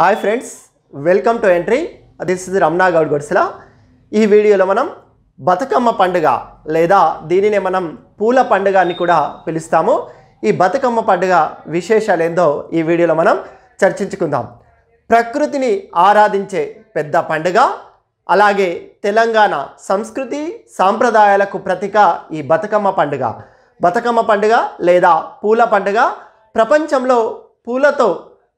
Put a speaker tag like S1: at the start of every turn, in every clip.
S1: hi friends welcome to entry this is Ramana Goud ఈ వీడియోలో మనం బతుకమ్మ పండుగ లేదా దీనినే మనం పూల పండుగ అని కూడా పిలుస్తాము ఈ బతుకమ్మ పండుగ విశేషాలు ఏందో ఈ వీడియోలో మనం చర్చించుకుందాం ప్రకృతిని ఆరాధించే పెద్ద పండుగ అలాగే తెలంగాణ సంస్కృతి సాంప్రదాయాలకు ప్రతీక ఈ బతుకమ్మ పండుగ బతుకమ్మ పండుగ లేదా పూల పండుగ ప్రపంచంలో పూలతో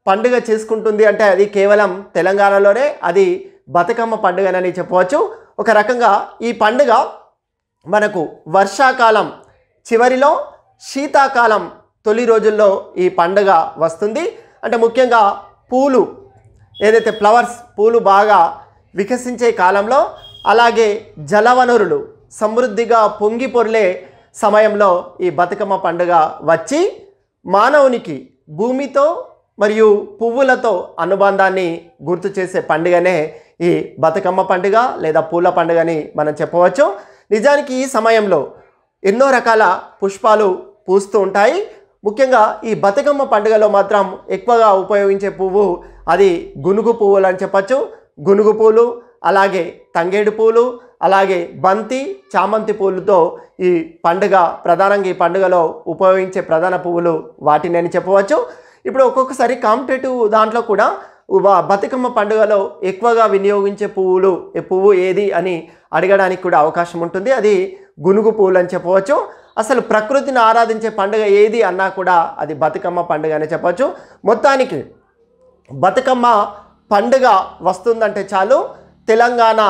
S1: పండుగ చేసుకుంటుంది అంటే అది కేవలం తెలంగాణలోనే అది బతుకమ్మ పండుగనని చెప్పవచ్చు ఒక రకంగా ఈ పండుగ మనకు వర్షాకాలం చివరిలో శీతాకాలం తొలి రోజుల్లో ఈ పండుగ వస్తుంది అంటే ముఖ్యంగా పూలు ఏదైతే ఫ్లవర్స్ పూలు బాగా వికసించే కాలంలో అలాగే జలవనరులు సమృద్ధిగా పొంగి పొర్లే సమయంలో ఈ బతుకమ్మ పండుగ వచ్చి మానవునికి భూమితో మరియు పువ్వులతో అనుబంధాన్ని గుర్తు చేసే పండుగనే ఈ బతుకమ్మ పండుగ లేదా పూల పండుగని మనం చెప్పవచ్చు నిజానికి ఈ సమయంలో ఎన్నో రకాల పుష్పాలు పూస్తూ ఉంటాయి ముఖ్యంగా ఈ బతుకమ్మ పండుగలో మాత్రం ఎక్కువగా ఉపయోగించే పువ్వు అది గునుగు పువ్వులు అని చెప్పచ్చు గునుగు పూలు అలాగే తంగేడు పూలు అలాగే బంతి చామంతి పూలతో ఈ పండుగ ప్రధానంగా ఈ పండుగలో ఉపయోగించే ప్రధాన పువ్వులు వాటిని అని చెప్పవచ్చు ఇప్పుడు ఒక్కొక్కసారి కాంపిటేటివ్ దాంట్లో కూడా బతుకమ్మ పండుగలో ఎక్కువగా వినియోగించే పువ్వులు పువ్వు ఏది అని అడగడానికి కూడా అవకాశం ఉంటుంది అది గునుగు పువ్వులు అని చెప్పవచ్చు అసలు ప్రకృతిని ఆరాధించే పండుగ ఏది అన్నా కూడా అది బతుకమ్మ పండుగ అని చెప్పవచ్చు మొత్తానికి బతుకమ్మ పండుగ వస్తుందంటే చాలు తెలంగాణ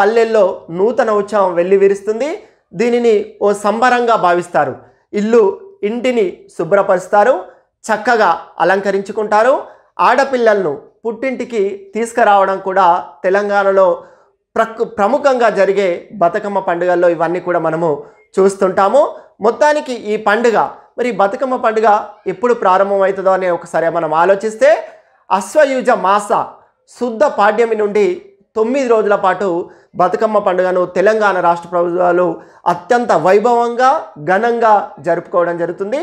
S1: పల్లెల్లో నూతన ఉత్సవం విరుస్తుంది దీనిని ఓ సంబరంగా భావిస్తారు ఇల్లు ఇంటిని శుభ్రపరుస్తారు చక్కగా అలంకరించుకుంటారు ఆడపిల్లలను పుట్టింటికి తీసుకురావడం కూడా తెలంగాణలో ప్రక్ ప్రముఖంగా జరిగే బతుకమ్మ పండుగల్లో ఇవన్నీ కూడా మనము చూస్తుంటాము మొత్తానికి ఈ పండుగ మరి బతుకమ్మ పండుగ ఎప్పుడు ప్రారంభమవుతుందో అని ఒకసారి మనం ఆలోచిస్తే అశ్వయుజ మాస శుద్ధ పాడ్యమి నుండి తొమ్మిది రోజుల పాటు బతుకమ్మ పండుగను తెలంగాణ రాష్ట్ర ప్రభుత్వాలు అత్యంత వైభవంగా ఘనంగా జరుపుకోవడం జరుగుతుంది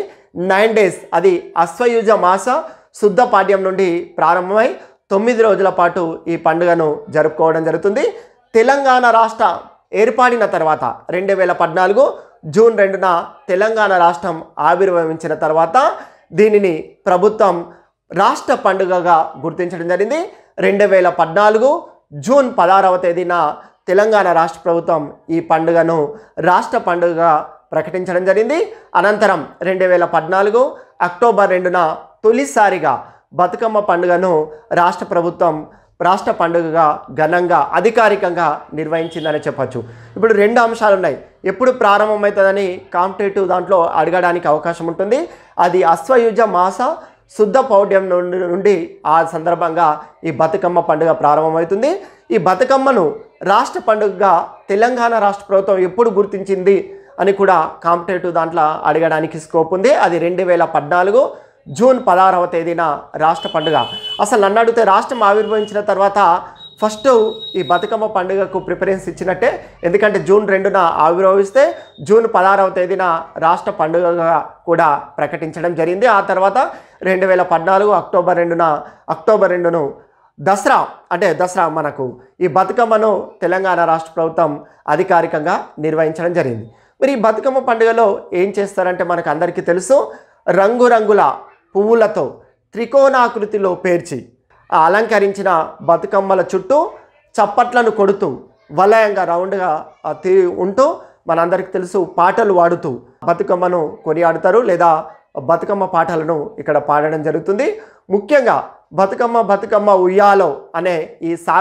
S1: నైన్ డేస్ అది అశ్వయుజ మాస శుద్ధ పాఠ్యం నుండి ప్రారంభమై తొమ్మిది రోజుల పాటు ఈ పండుగను జరుపుకోవడం జరుగుతుంది తెలంగాణ రాష్ట్ర ఏర్పడిన తర్వాత రెండు వేల పద్నాలుగు జూన్ రెండున తెలంగాణ రాష్ట్రం ఆవిర్భవించిన తర్వాత దీనిని ప్రభుత్వం రాష్ట్ర పండుగగా గుర్తించడం జరిగింది రెండు వేల పద్నాలుగు జూన్ పదహారవ తేదీన తెలంగాణ రాష్ట్ర ప్రభుత్వం ఈ పండుగను రాష్ట్ర పండుగగా ప్రకటించడం జరిగింది అనంతరం రెండు వేల పద్నాలుగు అక్టోబర్ రెండున తొలిసారిగా బతుకమ్మ పండుగను రాష్ట్ర ప్రభుత్వం రాష్ట్ర పండుగగా ఘనంగా అధికారికంగా నిర్వహించిందని చెప్పచ్చు ఇప్పుడు రెండు అంశాలు ఉన్నాయి ఎప్పుడు ప్రారంభమవుతుందని కాంపిటేటివ్ దాంట్లో అడగడానికి అవకాశం ఉంటుంది అది అశ్వయుజ మాస శుద్ధ పౌడ్యం నుండి నుండి ఆ సందర్భంగా ఈ బతుకమ్మ పండుగ ప్రారంభమవుతుంది ఈ బతుకమ్మను రాష్ట్ర పండుగగా తెలంగాణ రాష్ట్ర ప్రభుత్వం ఎప్పుడు గుర్తించింది అని కూడా కాంపిటేటివ్ దాంట్లో అడగడానికి స్కోప్ ఉంది అది రెండు వేల పద్నాలుగు జూన్ పదహారవ తేదీన రాష్ట్ర పండుగ అసలు నన్ను అడిగితే రాష్ట్రం ఆవిర్భవించిన తర్వాత ఫస్ట్ ఈ బతుకమ్మ పండుగకు ప్రిఫరెన్స్ ఇచ్చినట్టే ఎందుకంటే జూన్ రెండున ఆవిర్భవిస్తే జూన్ పదహారవ తేదీన రాష్ట్ర పండుగగా కూడా ప్రకటించడం జరిగింది ఆ తర్వాత రెండు వేల పద్నాలుగు అక్టోబర్ రెండున అక్టోబర్ రెండును దసరా అంటే దసరా మనకు ఈ బతుకమ్మను తెలంగాణ రాష్ట్ర ప్రభుత్వం అధికారికంగా నిర్వహించడం జరిగింది మరి ఈ బతుకమ్మ పండుగలో ఏం చేస్తారంటే మనకు అందరికీ తెలుసు రంగురంగుల పువ్వులతో త్రికోణాకృతిలో పేర్చి అలంకరించిన బతుకమ్మల చుట్టూ చప్పట్లను కొడుతూ వలయంగా రౌండ్గా తి ఉంటూ మనందరికీ తెలుసు పాటలు పాడుతూ బతుకమ్మను కొనియాడుతారు లేదా బతుకమ్మ పాటలను ఇక్కడ పాడడం జరుగుతుంది ముఖ్యంగా బతుకమ్మ బతుకమ్మ ఉయ్యాలో అనే ఈ సా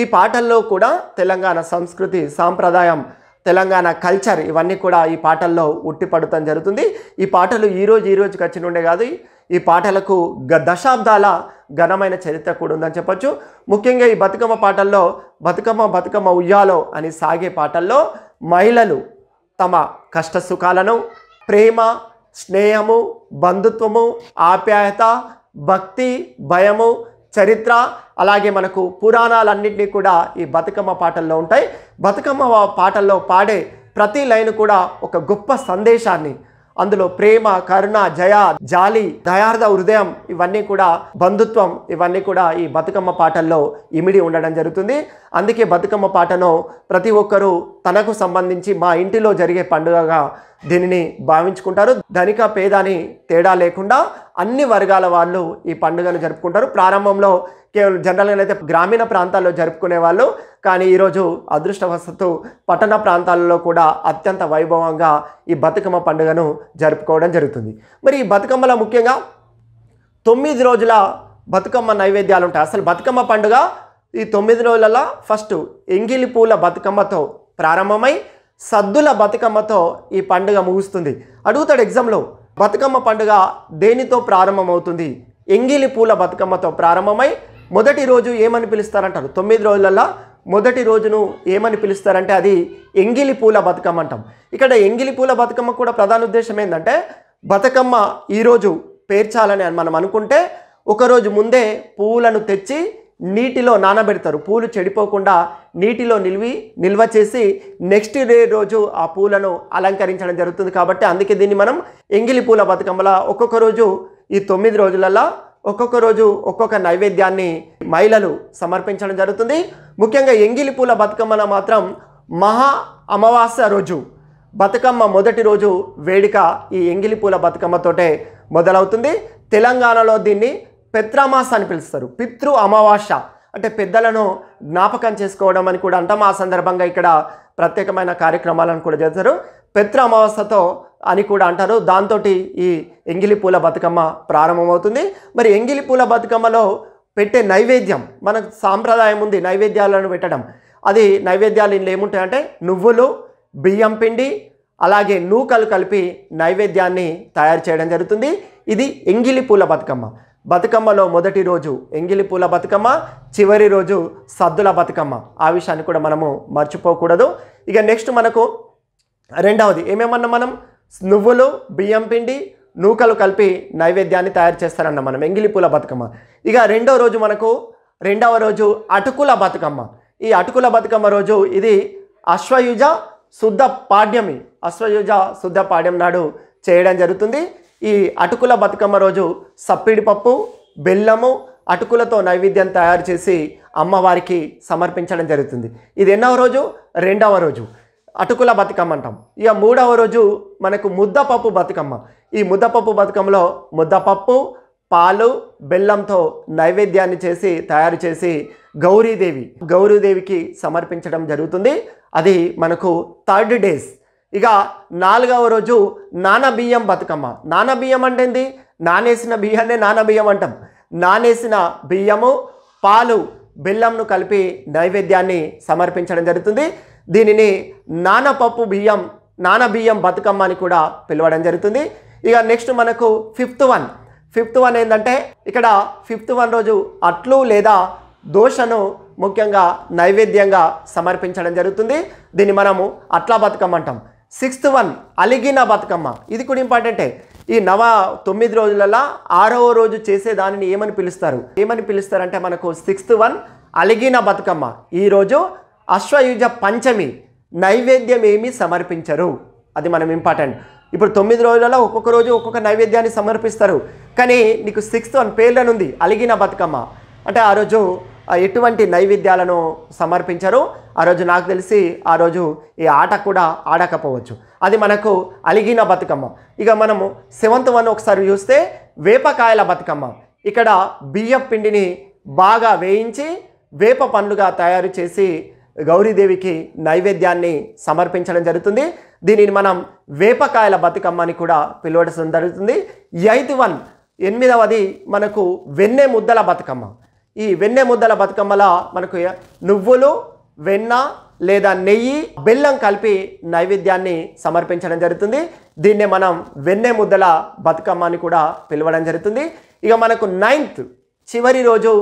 S1: ఈ పాటల్లో కూడా తెలంగాణ సంస్కృతి సాంప్రదాయం తెలంగాణ కల్చర్ ఇవన్నీ కూడా ఈ పాటల్లో ఉట్టిపడటం జరుగుతుంది ఈ పాటలు ఈరోజు ఈరోజుకి ఉండే కాదు ఈ పాటలకు గ దశాబ్దాల ఘనమైన చరిత్ర కూడా ఉందని చెప్పొచ్చు ముఖ్యంగా ఈ బతుకమ్మ పాటల్లో బతుకమ్మ బతుకమ్మ ఉయ్యాలో అని సాగే పాటల్లో మహిళలు తమ కష్ట సుఖాలను ప్రేమ స్నేహము బంధుత్వము ఆప్యాయత భక్తి భయము చరిత్ర అలాగే మనకు పురాణాలన్నింటినీ కూడా ఈ బతుకమ్మ పాటల్లో ఉంటాయి బతుకమ్మ పాటల్లో పాడే ప్రతి లైన్ కూడా ఒక గొప్ప సందేశాన్ని అందులో ప్రేమ కరుణ జయ జాలి దయార్థ హృదయం ఇవన్నీ కూడా బంధుత్వం ఇవన్నీ కూడా ఈ బతుకమ్మ పాటల్లో ఇమిడి ఉండడం జరుగుతుంది అందుకే బతుకమ్మ పాటను ప్రతి ఒక్కరూ తనకు సంబంధించి మా ఇంటిలో జరిగే పండుగగా దీనిని భావించుకుంటారు ధనిక పేదని తేడా లేకుండా అన్ని వర్గాల వాళ్ళు ఈ పండుగను జరుపుకుంటారు ప్రారంభంలో కేవలం జనరల్గా అయితే గ్రామీణ ప్రాంతాల్లో జరుపుకునే వాళ్ళు కానీ ఈరోజు అదృష్టవశత్తు పట్టణ ప్రాంతాలలో కూడా అత్యంత వైభవంగా ఈ బతుకమ్మ పండుగను జరుపుకోవడం జరుగుతుంది మరి ఈ బతుకమ్మలో ముఖ్యంగా తొమ్మిది రోజుల బతుకమ్మ నైవేద్యాలు ఉంటాయి అసలు బతుకమ్మ పండుగ ఈ తొమ్మిది రోజులలో ఫస్ట్ ఎంగిలి పూల బతుకమ్మతో ప్రారంభమై సద్దుల బతుకమ్మతో ఈ పండుగ ముగుస్తుంది అడుగుతాడు ఎగ్జామ్లో బతుకమ్మ పండుగ దేనితో ప్రారంభమవుతుంది ఎంగిలి పూల బతుకమ్మతో ప్రారంభమై మొదటి రోజు ఏమని పిలుస్తారంటారు తొమ్మిది రోజులలో మొదటి రోజును ఏమని పిలుస్తారంటే అది ఎంగిలి పూల బతుకమ్మ అంటాం ఇక్కడ ఎంగిలి పూల బతుకమ్మ కూడా ప్రధాన ఉద్దేశం ఏంటంటే బతుకమ్మ ఈరోజు పేర్చాలని మనం అనుకుంటే ఒకరోజు ముందే పూలను తెచ్చి నీటిలో నానబెడతారు పూలు చెడిపోకుండా నీటిలో నిలివి నిల్వ చేసి నెక్స్ట్ డే రోజు ఆ పూలను అలంకరించడం జరుగుతుంది కాబట్టి అందుకే దీన్ని మనం ఎంగిలి పూల బతుకమ్మల ఒక్కొక్క రోజు ఈ తొమ్మిది రోజులలో ఒక్కొక్క రోజు ఒక్కొక్క నైవేద్యాన్ని మహిళలు సమర్పించడం జరుగుతుంది ముఖ్యంగా ఎంగిలి పూల బతుకమ్మన మాత్రం మహా అమావాస్య రోజు బతుకమ్మ మొదటి రోజు వేడుక ఈ ఎంగిలి పూల బతుకమ్మతోటే మొదలవుతుంది తెలంగాణలో దీన్ని పెత్రామాస్ అని పిలుస్తారు పితృ అమావాస్య అంటే పెద్దలను జ్ఞాపకం చేసుకోవడం అని కూడా అంటాం ఆ సందర్భంగా ఇక్కడ ప్రత్యేకమైన కార్యక్రమాలను కూడా చేస్తారు పెత్ర అమావాస్యతో అని కూడా అంటారు దాంతో ఈ ఎంగిలి పూల బతుకమ్మ ప్రారంభమవుతుంది మరి ఎంగిలి పూల బతుకమ్మలో పెట్టే నైవేద్యం మనకు సాంప్రదాయం ఉంది నైవేద్యాలను పెట్టడం అది నైవేద్యాలు ఇందులో ఏముంటాయంటే నువ్వులు బియ్యం పిండి అలాగే నూకలు కలిపి నైవేద్యాన్ని తయారు చేయడం జరుగుతుంది ఇది ఎంగిలి పూల బతుకమ్మ బతుకమ్మలో మొదటి రోజు ఎంగిలి పూల బతుకమ్మ చివరి రోజు సద్దుల బతుకమ్మ ఆ విషయాన్ని కూడా మనము మర్చిపోకూడదు ఇక నెక్స్ట్ మనకు రెండవది ఏమేమన్నా మనం నువ్వులు బియ్యం పిండి నూకలు కలిపి నైవేద్యాన్ని తయారు చేస్తారన్న మనం ఎంగిలి పూల బతుకమ్మ ఇక రెండో రోజు మనకు రెండవ రోజు అటుకుల బతుకమ్మ ఈ అటుకుల బతుకమ్మ రోజు ఇది అశ్వయుజ శుద్ధ పాడ్యమి అశ్వయుజ శుద్ధ పాడ్యం నాడు చేయడం జరుగుతుంది ఈ అటుకుల బతుకమ్మ రోజు సప్పిడి పప్పు బెల్లము అటుకులతో నైవేద్యం తయారు చేసి అమ్మవారికి సమర్పించడం జరుగుతుంది ఇది ఎన్నవ రోజు రెండవ రోజు అటుకుల బతుకమ్మ అంటాం ఇక మూడవ రోజు మనకు ముద్దపప్పు బతుకమ్మ ఈ ముద్దపప్పు బతుకమ్మలో ముద్దపప్పు పాలు బెల్లంతో నైవేద్యాన్ని చేసి తయారు చేసి గౌరీదేవి గౌరీదేవికి సమర్పించడం జరుగుతుంది అది మనకు థర్డ్ డేస్ ఇక నాలుగవ రోజు నానబియ్యం బతుకమ్మ నానబియ్యం అంటే ఏంది నానేసిన బియ్యాన్నే నానబియ్యం అంటాం నానేసిన బియ్యము పాలు బెల్లంను కలిపి నైవేద్యాన్ని సమర్పించడం జరుగుతుంది దీనిని నానపప్పు బియ్యం నానబియ్యం బతుకమ్మ అని కూడా పిలవడం జరుగుతుంది ఇక నెక్స్ట్ మనకు ఫిఫ్త్ వన్ ఫిఫ్త్ వన్ ఏంటంటే ఇక్కడ ఫిఫ్త్ వన్ రోజు అట్లు లేదా దోశను ముఖ్యంగా నైవేద్యంగా సమర్పించడం జరుగుతుంది దీన్ని మనము అట్లా బతుకమ్మ అంటాం సిక్స్త్ వన్ అలిగిన బతుకమ్మ ఇది కూడా ఇంపార్టెంటే ఈ నవ తొమ్మిది రోజులలో ఆరవ రోజు చేసే దానిని ఏమని పిలుస్తారు ఏమని పిలుస్తారంటే మనకు సిక్స్త్ వన్ అలిగిన బతుకమ్మ ఈరోజు అశ్వయుజ పంచమి నైవేద్యం ఏమి సమర్పించరు అది మనం ఇంపార్టెంట్ ఇప్పుడు తొమ్మిది రోజులలో ఒక్కొక్క రోజు ఒక్కొక్క నైవేద్యాన్ని సమర్పిస్తారు కానీ నీకు సిక్స్త్ అని ఉంది అలిగిన బతుకమ్మ అంటే ఆ రోజు ఎటువంటి నైవేద్యాలను సమర్పించరు ఆ రోజు నాకు తెలిసి ఆ రోజు ఈ ఆట కూడా ఆడకపోవచ్చు అది మనకు అలిగిన బతుకమ్మ ఇక మనము సెవెంత్ వన్ ఒకసారి చూస్తే వేపకాయల బతుకమ్మ ఇక్కడ బియ్యం పిండిని బాగా వేయించి వేప పండ్లుగా తయారు చేసి గౌరీదేవికి నైవేద్యాన్ని సమర్పించడం జరుగుతుంది దీనిని మనం వేపకాయల బతుకమ్మ అని కూడా పిలవడం జరుగుతుంది ఎయిత్ వన్ ఎనిమిదవది మనకు వెన్నె ముద్దల బతుకమ్మ ఈ వెన్నె ముద్దల బతుకమ్మల మనకు నువ్వులు వెన్న లేదా నెయ్యి బెల్లం కలిపి నైవేద్యాన్ని సమర్పించడం జరుగుతుంది దీన్నే మనం వెన్నె ముద్దల బతుకమ్మ అని కూడా పిలవడం జరుగుతుంది ఇక మనకు నైన్త్ చివరి రోజు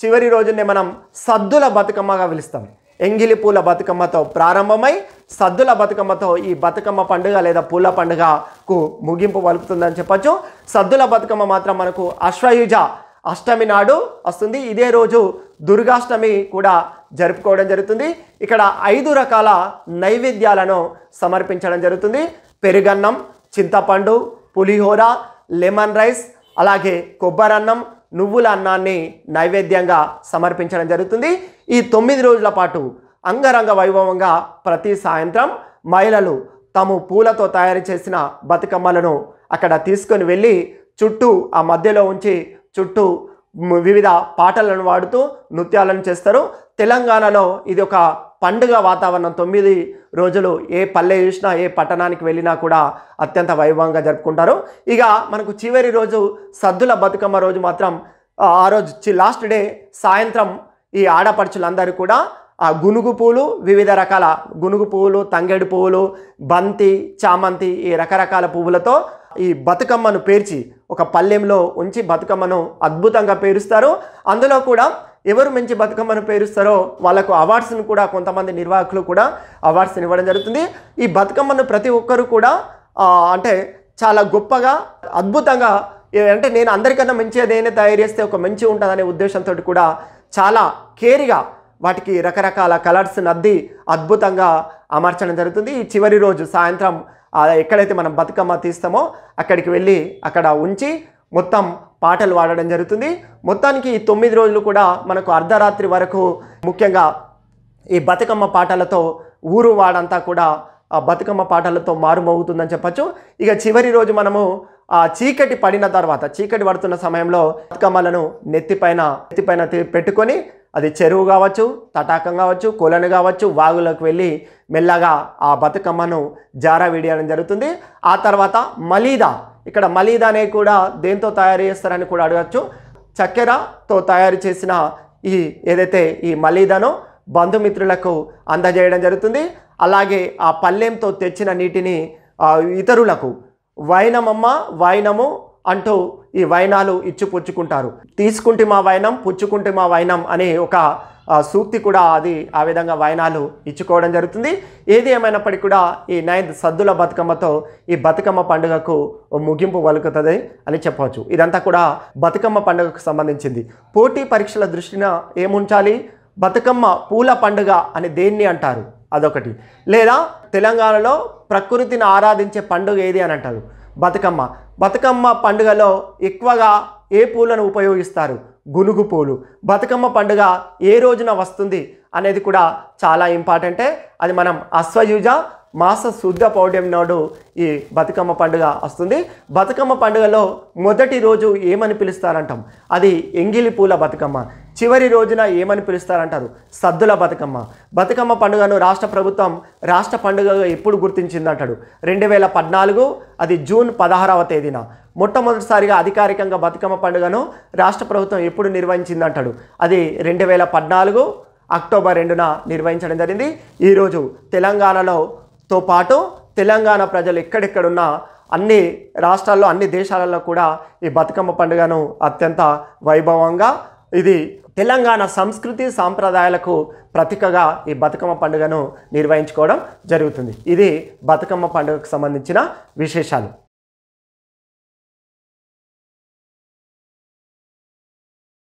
S1: చివరి రోజునే మనం సద్దుల బతుకమ్మగా పిలుస్తాం ఎంగిలి పూల బతుకమ్మతో ప్రారంభమై సద్దుల బతుకమ్మతో ఈ బతుకమ్మ పండుగ లేదా పూల పండుగకు ముగింపు పలుకుతుందని చెప్పచ్చు సద్దుల బతుకమ్మ మాత్రం మనకు అశ్వయుజ అష్టమి నాడు వస్తుంది ఇదే రోజు దుర్గాష్టమి కూడా జరుపుకోవడం జరుగుతుంది ఇక్కడ ఐదు రకాల నైవేద్యాలను సమర్పించడం జరుగుతుంది పెరుగన్నం చింతపండు పులిహోర లెమన్ రైస్ అలాగే కొబ్బరన్నం నువ్వుల అన్నాన్ని నైవేద్యంగా సమర్పించడం జరుగుతుంది ఈ తొమ్మిది రోజుల పాటు అంగరంగ వైభవంగా ప్రతి సాయంత్రం మహిళలు తాము పూలతో తయారు చేసిన బతుకమ్మలను అక్కడ తీసుకొని వెళ్ళి చుట్టూ ఆ మధ్యలో ఉంచి చుట్టూ వివిధ పాటలను వాడుతూ నృత్యాలను చేస్తారు తెలంగాణలో ఇది ఒక పండుగ వాతావరణం తొమ్మిది రోజులు ఏ పల్లె చూసినా ఏ పట్టణానికి వెళ్ళినా కూడా అత్యంత వైభవంగా జరుపుకుంటారు ఇక మనకు చివరి రోజు సద్దుల బతుకమ్మ రోజు మాత్రం ఆ రోజు లాస్ట్ డే సాయంత్రం ఈ ఆడపడుచులందరూ కూడా ఆ గునుగు పూలు వివిధ రకాల గునుగు పువ్వులు తంగేడు పువ్వులు బంతి చామంతి ఈ రకరకాల పువ్వులతో ఈ బతుకమ్మను పేర్చి ఒక పల్లెంలో ఉంచి బతుకమ్మను అద్భుతంగా పేరుస్తారు అందులో కూడా ఎవరు మంచి బతుకమ్మను పేరుస్తారో వాళ్ళకు అవార్డ్స్ను కూడా కొంతమంది నిర్వాహకులు కూడా అవార్డ్స్ని ఇవ్వడం జరుగుతుంది ఈ బతుకమ్మను ప్రతి ఒక్కరు కూడా అంటే చాలా గొప్పగా అద్భుతంగా అంటే నేను అందరికన్నా మంచి ఏదైనా తయారు చేస్తే ఒక మంచి ఉంటుందనే ఉద్దేశంతో కూడా చాలా కేర్గా వాటికి రకరకాల కలర్స్ నద్ది అద్భుతంగా అమర్చడం జరుగుతుంది ఈ చివరి రోజు సాయంత్రం ఎక్కడైతే మనం బతుకమ్మ తీస్తామో అక్కడికి వెళ్ళి అక్కడ ఉంచి మొత్తం పాటలు వాడడం జరుగుతుంది మొత్తానికి ఈ తొమ్మిది రోజులు కూడా మనకు అర్ధరాత్రి వరకు ముఖ్యంగా ఈ బతుకమ్మ పాటలతో ఊరు వాడంతా కూడా ఆ బతుకమ్మ పాటలతో మారుమోగుతుందని చెప్పచ్చు ఇక చివరి రోజు మనము ఆ చీకటి పడిన తర్వాత చీకటి పడుతున్న సమయంలో బతుకమ్మలను నెత్తిపైన నెత్తిపైన పెట్టుకొని అది చెరువు కావచ్చు తటాకం కావచ్చు కొలను కావచ్చు వాగులోకి వెళ్ళి మెల్లగా ఆ బతుకమ్మను జారా విడియడం జరుగుతుంది ఆ తర్వాత మలీదా ఇక్కడ మలీద్ కూడా దేంతో తయారు చేస్తారని కూడా అడగచ్చు చక్కెరతో తయారు చేసిన ఈ ఏదైతే ఈ మలీదను బంధుమిత్రులకు అందజేయడం జరుగుతుంది అలాగే ఆ పల్లెంతో తెచ్చిన నీటిని ఇతరులకు వైనమమ్మ వైనము అంటూ ఈ వైనాలు ఇచ్చిపుచ్చుకుంటారు పుచ్చుకుంటారు తీసుకుంటే మా వైనం పుచ్చుకుంటే మా వైనం అనే ఒక సూక్తి కూడా అది ఆ విధంగా వాయనాలు ఇచ్చుకోవడం జరుగుతుంది ఏది ఏమైనప్పటికీ కూడా ఈ నైన్త్ సద్దుల బతుకమ్మతో ఈ బతుకమ్మ పండుగకు ముగింపు వలుకుతుంది అని చెప్పవచ్చు ఇదంతా కూడా బతుకమ్మ పండుగకు సంబంధించింది పోటీ పరీక్షల దృష్టిన ఏముంచాలి బతుకమ్మ పూల పండుగ అని దేన్ని అంటారు అదొకటి లేదా తెలంగాణలో ప్రకృతిని ఆరాధించే పండుగ ఏది అని అంటారు బతుకమ్మ బతుకమ్మ పండుగలో ఎక్కువగా ఏ పూలను ఉపయోగిస్తారు గునుగుపూలు పూలు బతుకమ్మ పండుగ ఏ రోజున వస్తుంది అనేది కూడా చాలా ఇంపార్టెంటే అది మనం అశ్వయుజ మాస శుద్ధ పౌర్ణమి నాడు ఈ బతుకమ్మ పండుగ వస్తుంది బతుకమ్మ పండుగలో మొదటి రోజు ఏమని పిలుస్తారంటాం అది ఎంగిలి పూల బతుకమ్మ చివరి రోజున ఏమని పిలుస్తారంటారు సద్దుల బతుకమ్మ బతుకమ్మ పండుగను రాష్ట్ర ప్రభుత్వం రాష్ట్ర పండుగగా ఎప్పుడు గుర్తించిందంటాడు రెండు వేల పద్నాలుగు అది జూన్ పదహారవ తేదీన మొట్టమొదటిసారిగా అధికారికంగా బతుకమ్మ పండుగను రాష్ట్ర ప్రభుత్వం ఎప్పుడు నిర్వహించిందంటాడు అది రెండు వేల పద్నాలుగు అక్టోబర్ రెండున నిర్వహించడం జరిగింది ఈరోజు తెలంగాణలోతో పాటు తెలంగాణ ప్రజలు ఎక్కడెక్కడున్న అన్ని రాష్ట్రాల్లో అన్ని దేశాలలో కూడా ఈ బతుకమ్మ పండుగను అత్యంత వైభవంగా ఇది తెలంగాణ సంస్కృతి సాంప్రదాయాలకు ప్రతీకగా ఈ బతుకమ్మ పండుగను నిర్వహించుకోవడం జరుగుతుంది ఇది బతుకమ్మ పండుగకు సంబంధించిన విశేషాలు